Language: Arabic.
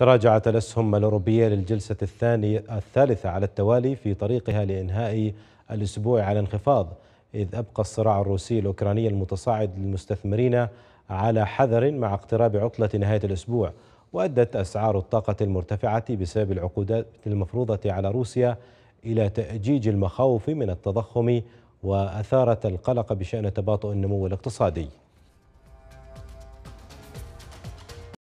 تراجعت الأسهم الأوروبية للجلسة الثانية الثالثة على التوالي في طريقها لإنهاء الأسبوع على انخفاض إذ أبقى الصراع الروسي الأوكراني المتصاعد للمستثمرين على حذر مع اقتراب عطلة نهاية الأسبوع وأدت أسعار الطاقة المرتفعة بسبب العقودات المفروضة على روسيا إلى تأجيج المخاوف من التضخم وأثارت القلق بشأن تباطؤ النمو الاقتصادي